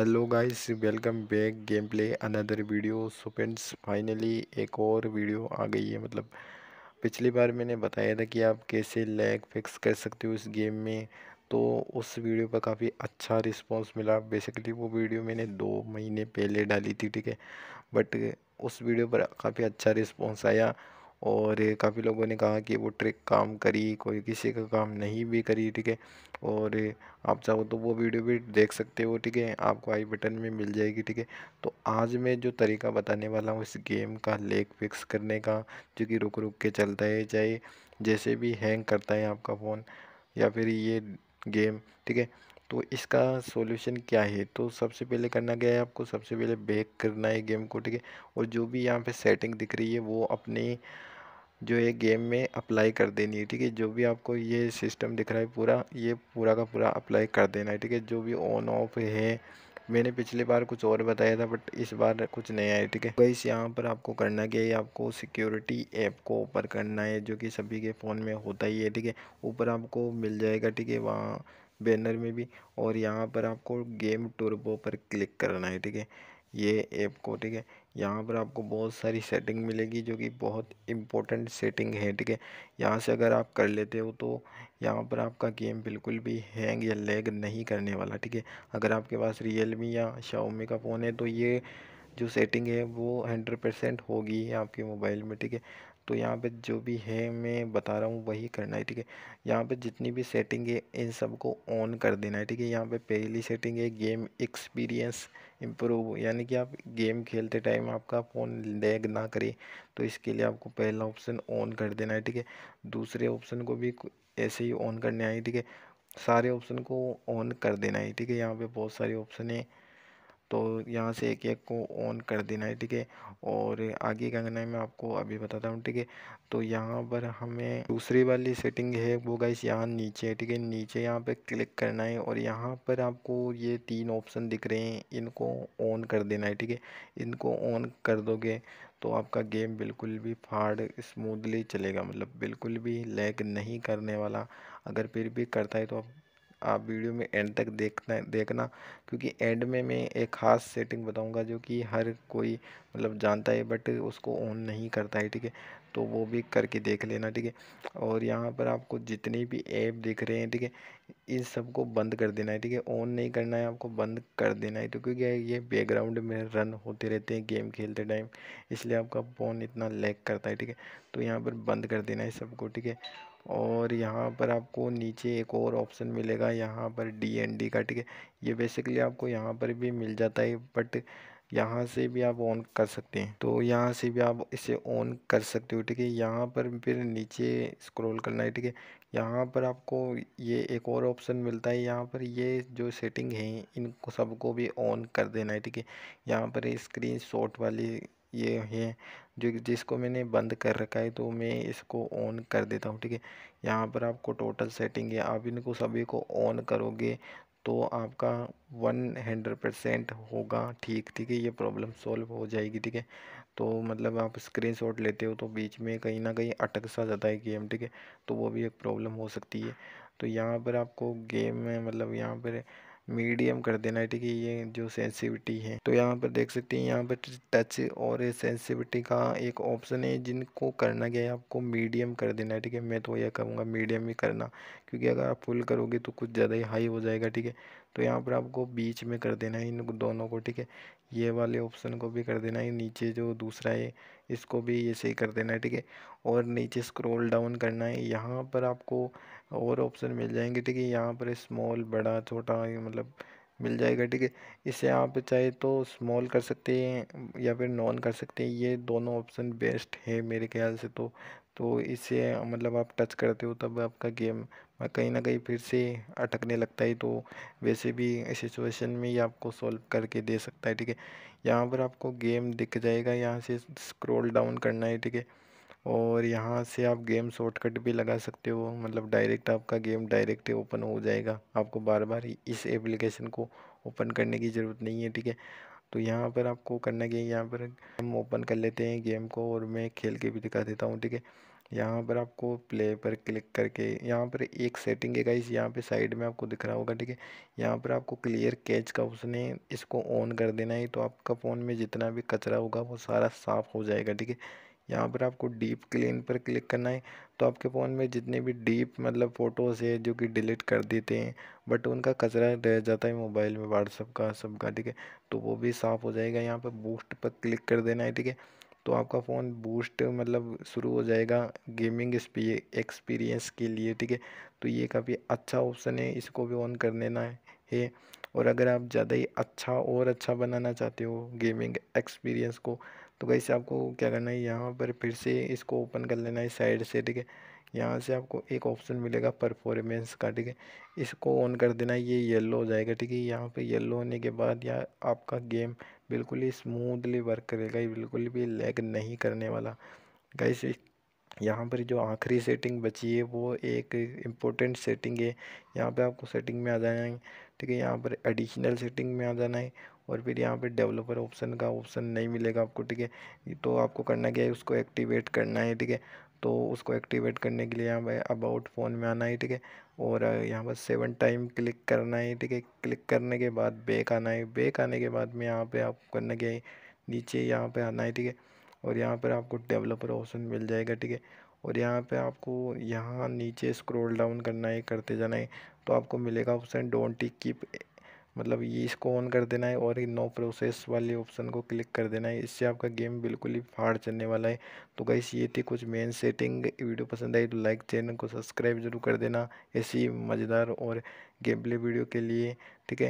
hello guys welcome back game play another video so friends finally एक और video आ गई है मतलब पिछली बार मैंने बताया था कि आप कैसे लैग फिक्स कर सकते हो इस गेम में तो उस वीडियो पर काफ़ी अच्छा रिस्पांस मिला बेसिकली वो वीडियो मैंने दो महीने पहले डाली थी ठीक है बट उस वीडियो पर काफ़ी अच्छा रिस्पॉन्स आया और काफ़ी लोगों ने कहा कि वो ट्रिक काम करी कोई किसी का काम नहीं भी करी ठीक है और आप चाहो तो वो वीडियो भी देख सकते हो ठीक है आपको आई बटन में मिल जाएगी ठीक है तो आज मैं जो तरीका बताने वाला हूँ इस गेम का लेग फिक्स करने का जो कि रुक रुक के चलता है चाहे जैसे भी हैंग करता है आपका फ़ोन या फिर ये गेम ठीक है तो इसका सॉल्यूशन क्या है तो सबसे पहले करना क्या है आपको सबसे पहले बैक करना है गेम को ठीक है और जो भी यहाँ पे सेटिंग दिख रही है वो अपनी जो ये गेम में अप्लाई कर देनी है ठीक है जो भी आपको ये सिस्टम दिख रहा है पूरा ये पूरा का पूरा अप्लाई कर देना है ठीक है जो भी ऑन ऑफ है मैंने पिछली बार कुछ और बताया था बट इस बार कुछ नया है ठीक है इस यहाँ पर आपको करना क्या है आपको सिक्योरिटी ऐप को ऊपर करना है जो कि सभी के फ़ोन में होता ही है ठीक है ऊपर आपको मिल जाएगा ठीक है वहाँ बैनर में भी और यहाँ पर आपको गेम टर्बो पर क्लिक करना है ठीक है ये ऐप को ठीक है यहाँ पर आपको बहुत सारी सेटिंग मिलेगी जो कि बहुत इम्पोर्टेंट सेटिंग है ठीक है यहाँ से अगर आप कर लेते हो तो यहाँ पर आपका गेम बिल्कुल भी हैंग या लैग नहीं करने वाला ठीक है अगर आपके पास रियलमी या शाओमी का फ़ोन है तो ये जो सेटिंग है वो हंड्रेड परसेंट होगी आपके मोबाइल में ठीक है तो यहाँ पे जो भी है मैं बता रहा हूँ वही करना है ठीक है यहाँ पे जितनी भी सेटिंग है इन सबको ऑन कर देना है ठीक है यहाँ पे पहली सेटिंग है गेम एक्सपीरियंस इम्प्रूव यानी कि आप गेम खेलते टाइम आपका फ़ोन लैग ना करे तो इसके लिए आपको पहला ऑप्शन ऑन कर देना है ठीक है दूसरे ऑप्शन को भी ऐसे ही ऑन करने आए ठीक है सारे ऑप्शन को ऑन कर देना है ठीक है यहाँ पे बहुत सारे ऑप्शन है तो यहाँ से एक एक को ऑन कर देना है ठीक है और आगे क्या करना है मैं आपको अभी बताता हूँ ठीक है तो यहाँ पर हमें दूसरी वाली सेटिंग है वो गाइस यहाँ नीचे है ठीक है नीचे यहाँ पे क्लिक करना है और यहाँ पर आपको ये तीन ऑप्शन दिख रहे हैं इनको ऑन कर देना है ठीक है इनको ऑन कर दोगे तो आपका गेम बिल्कुल भी फाड़ स्मूदली चलेगा मतलब बिल्कुल भी लैग नहीं करने वाला अगर फिर भी करता है तो आप आप वीडियो में एंड तक देखना देखना क्योंकि एंड में मैं एक ख़ास सेटिंग बताऊंगा जो कि हर कोई मतलब जानता है बट उसको ऑन नहीं करता है ठीक है तो वो भी करके देख लेना ठीक है और यहाँ पर आपको जितने भी ऐप देख रहे हैं ठीक है इन सबको बंद कर देना है ठीक है ऑन नहीं करना है आपको बंद कर देना है तो क्योंकि ये बैकग्राउंड में रन होते रहते हैं गेम खेलते टाइम इसलिए आपका फ़ोन इतना लैग करता है ठीक है तो यहाँ पर बंद कर देना है सबको ठीक है और यहाँ पर आपको नीचे एक और ऑप्शन मिलेगा यहाँ पर डी एन डी का ठीक है ये बेसिकली आपको यहाँ पर भी मिल जाता है बट यहाँ से भी आप ऑन कर सकते हैं तो यहाँ से भी आप इसे ऑन कर सकते हो ठीक है यहाँ पर फिर नीचे स्क्रॉल करना है ठीक है यहाँ पर आपको ये एक और ऑप्शन मिलता है यहाँ पर ये जो सेटिंग है इनको सबको भी ऑन कर देना है ठीक है यहाँ पर स्क्रीन शॉट वाली ये है जो जिसको मैंने बंद कर रखा है तो मैं इसको ऑन कर देता हूँ ठीक है यहाँ पर आपको टोटल सेटिंग है आप इनको सभी को ऑन करोगे तो आपका वन हंड्रेड परसेंट होगा ठीक ठीक है ये प्रॉब्लम सॉल्व हो जाएगी ठीक है तो मतलब आप स्क्रीनशॉट लेते हो तो बीच में कहीं ना कहीं अटक सा जाता है गेम ठीक है तो वो भी एक प्रॉब्लम हो सकती है तो यहाँ पर आपको गेम में मतलब यहाँ पर मीडियम कर देना है ठीक है ये जो सेंसिविटी है तो यहाँ पर देख सकते हैं यहाँ पर टच और सेंसिविटी का एक ऑप्शन है जिनको करना क्या है आपको मीडियम कर देना है ठीक है मैं तो यह कहूँगा मीडियम ही करना क्योंकि अगर आप फुल करोगे तो कुछ ज़्यादा ही हाई हो जाएगा ठीक है तो यहाँ पर आपको बीच में कर देना है इन दोनों को ठीक है ये वाले ऑप्शन को भी कर देना है नीचे जो दूसरा है इसको भी ऐसे ही कर देना है ठीक है और नीचे स्क्रॉल डाउन करना है यहाँ पर आपको और ऑप्शन मिल जाएंगे ठीक है यहाँ पर स्मॉल बड़ा छोटा मतलब मिल जाएगा ठीक है इसे आप चाहे तो स्मॉल कर सकते हैं या फिर नॉन कर सकते हैं ये दोनों ऑप्शन बेस्ट है मेरे ख्याल से तो तो इसे मतलब आप टच करते हो तब आपका गेम कहीं ना कहीं फिर से अटकने लगता है तो वैसे भी सिचुएशन में ही आपको सॉल्व करके दे सकता है ठीक है यहाँ पर आपको गेम दिख जाएगा यहाँ से स्क्रॉल डाउन करना है ठीक है और यहाँ से आप गेम शॉर्टकट भी लगा सकते हो मतलब डायरेक्ट आपका गेम डायरेक्ट ओपन हो जाएगा आपको बार बार इस एप्लीकेशन को ओपन करने की ज़रूरत नहीं है ठीक है तो यहाँ पर आपको करना क्या है यहाँ पर हम ओपन कर लेते हैं गेम को और मैं खेल के भी दिखा देता हूँ ठीक है यहाँ पर आपको प्ले पर क्लिक करके यहाँ पर एक सेटिंग है गाइस यहाँ पे साइड में आपको दिख रहा होगा ठीक है यहाँ पर आपको क्लियर कैच का उसने इसको ऑन कर देना है तो आपका फ़ोन में जितना भी कचरा होगा वो सारा साफ़ हो जाएगा ठीक है यहाँ पर आपको डीप क्लीन पर क्लिक करना है तो आपके फ़ोन में जितने भी डीप मतलब फ़ोटोज़ है जो कि डिलीट कर देते हैं बट उनका कचरा रह जाता है मोबाइल में व्हाट्सअप का सबका ठीक है तो वो भी साफ़ हो जाएगा यहाँ पर बूस्ट पर क्लिक कर देना है ठीक है तो आपका फ़ोन बूस्ट मतलब शुरू हो जाएगा गेमिंग एक्सपीरियंस के लिए ठीक है तो ये काफ़ी अच्छा ऑप्शन है इसको भी ऑन कर लेना है और अगर आप ज़्यादा ही अच्छा और अच्छा बनाना चाहते हो गेमिंग एक्सपीरियंस को तो कैसे आपको क्या करना है यहाँ पर फिर से इसको ओपन कर लेना है साइड से ठीक है यहाँ से आपको एक ऑप्शन मिलेगा परफॉर्मेंस का ठीक है इसको ऑन कर देना ये येलो हो जाएगा ठीक है यहाँ पे येलो होने के बाद या आपका गेम बिल्कुल ही स्मूथली वर्क करेगा ये बिल्कुल भी लैग नहीं करने वाला गाइस यहाँ पर जो आखिरी सेटिंग बची है वो एक इम्पोर्टेंट सेटिंग है यहाँ पे आपको सेटिंग में आ जाना है ठीक है यहाँ पर एडिशनल सेटिंग में आ जाना है और फिर यहाँ पे डेवलपर ऑप्शन का ऑप्शन नहीं मिलेगा आपको ठीक है तो आपको करना क्या है उसको एक्टिवेट करना है ठीक है तो उसको एक्टिवेट करने के लिए यहाँ पर अबाउट फ़ोन में आना है ठीक है और यहाँ पर सेवन टाइम क्लिक करना है ठीक है क्लिक करने के बाद बैक आना है बेक आने के बाद में यहाँ पे आप करने के नीचे यहाँ पे आना है ठीक है और यहाँ पर आपको डेवलपर ऑप्शन मिल जाएगा ठीक है और यहाँ पे आपको यहाँ नीचे स्क्रॉल डाउन करना है करते जाना है तो आपको मिलेगा ऑप्शन डोंट कीप मतलब ये इसको ऑन कर देना है और ये नो प्रोसेस वाले ऑप्शन को क्लिक कर देना है इससे आपका गेम बिल्कुल ही फाड़ चलने वाला है तो गाइस ये थी कुछ मेन सेटिंग वीडियो पसंद आई तो लाइक चैनल को सब्सक्राइब जरूर कर देना ऐसी मज़ेदार और गेम प्ले वीडियो के लिए ठीक है